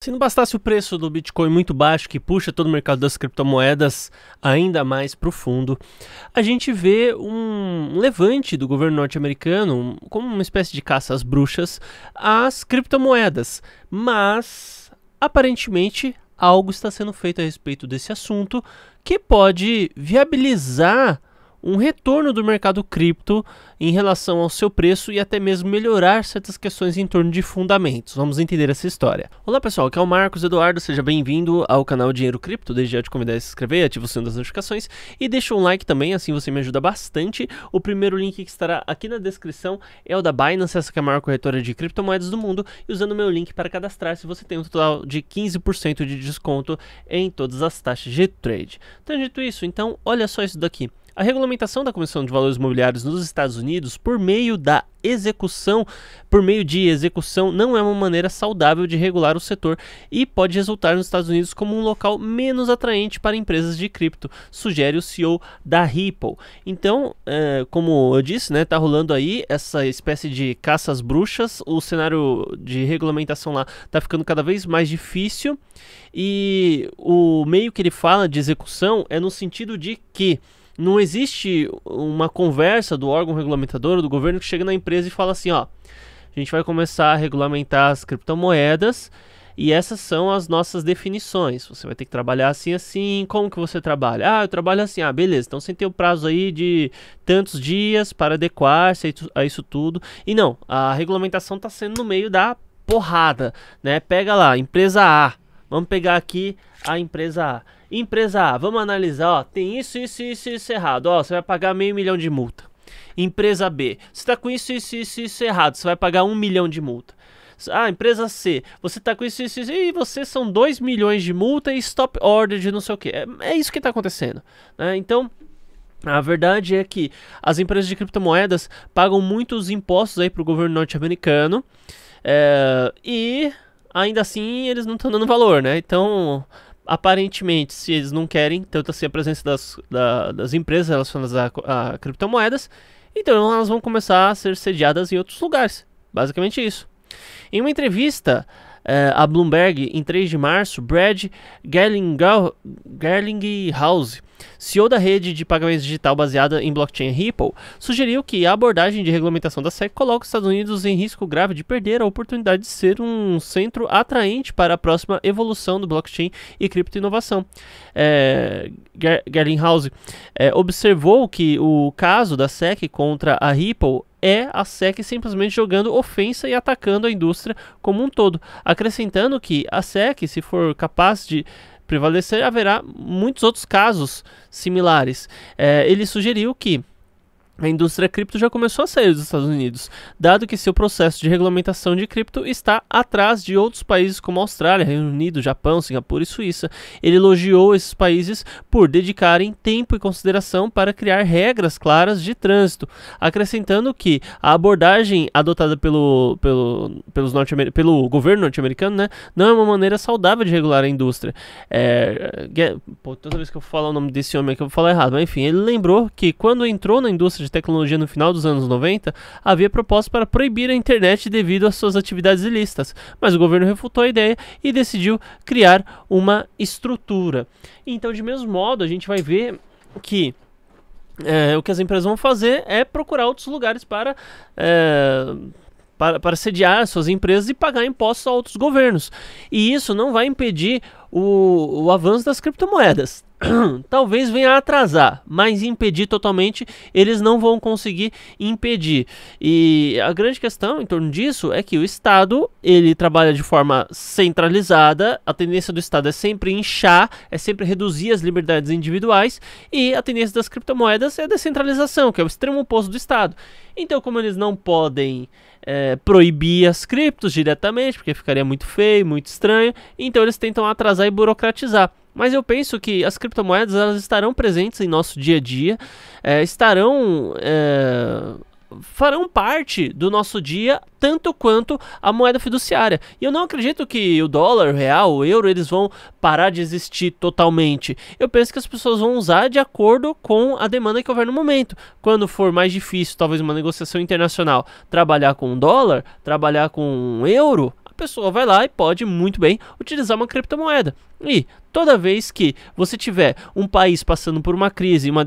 Se não bastasse o preço do Bitcoin muito baixo, que puxa todo o mercado das criptomoedas ainda mais para o fundo, a gente vê um levante do governo norte-americano como uma espécie de caça às bruxas às criptomoedas. Mas, aparentemente, algo está sendo feito a respeito desse assunto que pode viabilizar um retorno do mercado cripto em relação ao seu preço e até mesmo melhorar certas questões em torno de fundamentos. Vamos entender essa história. Olá pessoal, aqui é o Marcos Eduardo, seja bem-vindo ao canal Dinheiro Cripto. Desde já te convidar a se inscrever, ativa o sino das notificações e deixa um like também, assim você me ajuda bastante. O primeiro link que estará aqui na descrição é o da Binance, essa que é a maior corretora de criptomoedas do mundo, e usando o meu link para cadastrar-se você tem um total de 15% de desconto em todas as taxas de trade. Então, dito isso, então olha só isso daqui. A regulamentação da Comissão de Valores Mobiliários nos Estados Unidos por meio da execução, por meio de execução, não é uma maneira saudável de regular o setor e pode resultar nos Estados Unidos como um local menos atraente para empresas de cripto, sugere o CEO da Ripple. Então, é, como eu disse, né, tá rolando aí essa espécie de caça às bruxas, o cenário de regulamentação lá tá ficando cada vez mais difícil e o meio que ele fala de execução é no sentido de que não existe uma conversa do órgão regulamentador ou do governo que chega na empresa e fala assim, ó, a gente vai começar a regulamentar as criptomoedas e essas são as nossas definições. Você vai ter que trabalhar assim, assim. Como que você trabalha? Ah, eu trabalho assim. Ah, beleza. Então você tem o prazo aí de tantos dias para adequar-se a isso tudo. E não, a regulamentação está sendo no meio da porrada, né? Pega lá, empresa A Vamos pegar aqui a empresa A. Empresa A, vamos analisar, ó, tem isso, isso, isso, isso errado. Ó, você vai pagar meio milhão de multa. Empresa B, você está com isso, isso, isso, isso errado. Você vai pagar um milhão de multa. Ah, empresa C, você tá com isso, isso, isso e você são 2 milhões de multa e stop order de não sei o que. É, é isso que tá acontecendo. Né? Então, a verdade é que as empresas de criptomoedas pagam muitos impostos aí pro governo norte-americano. É, e ainda assim eles não estão dando valor, né? Então, aparentemente, se eles não querem tanto tá assim a presença das, da, das empresas relacionadas a, a criptomoedas, então elas vão começar a ser sediadas em outros lugares. Basicamente isso. Em uma entrevista Uh, a Bloomberg, em 3 de março, Brad Gerlinghaus, CEO da rede de pagamentos digital baseada em blockchain Ripple, sugeriu que a abordagem de regulamentação da SEC coloca os Estados Unidos em risco grave de perder a oportunidade de ser um centro atraente para a próxima evolução do blockchain e criptoinovação. É, eh, Gerlinghaus é, eh, observou que o caso da SEC contra a Ripple é a SEC simplesmente jogando ofensa e atacando a indústria como um todo, acrescentando que a SEC, se for capaz de prevalecer, haverá muitos outros casos similares. É, ele sugeriu que a indústria cripto já começou a sair dos Estados Unidos, dado que seu processo de regulamentação de cripto está atrás de outros países como Austrália, Reino Unido, Japão, Singapura e Suíça. Ele elogiou esses países por dedicarem tempo e consideração para criar regras claras de trânsito, acrescentando que a abordagem adotada pelo, pelo, pelos norte pelo governo norte-americano né, não é uma maneira saudável de regular a indústria. É, é pô, toda vez que eu falar o nome desse homem aqui, eu vou falar errado, mas enfim, ele lembrou que quando entrou na indústria de tecnologia no final dos anos 90, havia propostas para proibir a internet devido às suas atividades ilícitas, mas o governo refutou a ideia e decidiu criar uma estrutura. Então, de mesmo modo, a gente vai ver que é, o que as empresas vão fazer é procurar outros lugares para. É, para, para sediar suas empresas e pagar impostos a outros governos. E isso não vai impedir o, o avanço das criptomoedas. Talvez venha a atrasar, mas impedir totalmente eles não vão conseguir impedir. E a grande questão em torno disso é que o Estado ele trabalha de forma centralizada. A tendência do Estado é sempre inchar, é sempre reduzir as liberdades individuais. E a tendência das criptomoedas é a descentralização, que é o extremo oposto do Estado. Então, como eles não podem é, proibir as criptos diretamente, porque ficaria muito feio, muito estranho. Então eles tentam atrasar e burocratizar. Mas eu penso que as criptomoedas elas estarão presentes em nosso dia a dia, é, estarão é, farão parte do nosso dia tanto quanto a moeda fiduciária. E eu não acredito que o dólar, o real, o euro, eles vão parar de existir totalmente. Eu penso que as pessoas vão usar de acordo com a demanda que houver no momento. Quando for mais difícil, talvez uma negociação internacional, trabalhar com dólar, trabalhar com euro, a pessoa vai lá e pode muito bem utilizar uma criptomoeda. E toda vez que você tiver um país passando por uma crise, uma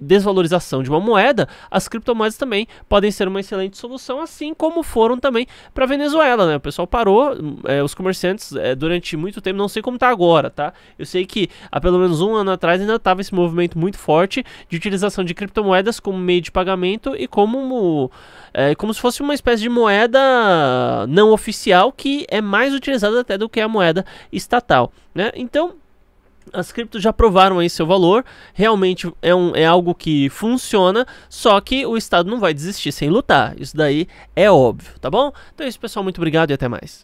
desvalorização de uma moeda, as criptomoedas também podem ser uma excelente solução, assim como foram também para Venezuela, né? O pessoal parou, hum, é, os comerciantes é, durante muito tempo, não sei como está agora, tá? Eu sei que há pelo menos um ano atrás ainda estava esse movimento muito forte de utilização de criptomoedas como meio de pagamento e como é, como se fosse uma espécie de moeda não oficial que é mais utilizada até do que a moeda estatal, né? Né? Então, as criptos já provaram aí seu valor, realmente é, um, é algo que funciona, só que o Estado não vai desistir sem lutar, isso daí é óbvio, tá bom? Então é isso, pessoal, muito obrigado e até mais.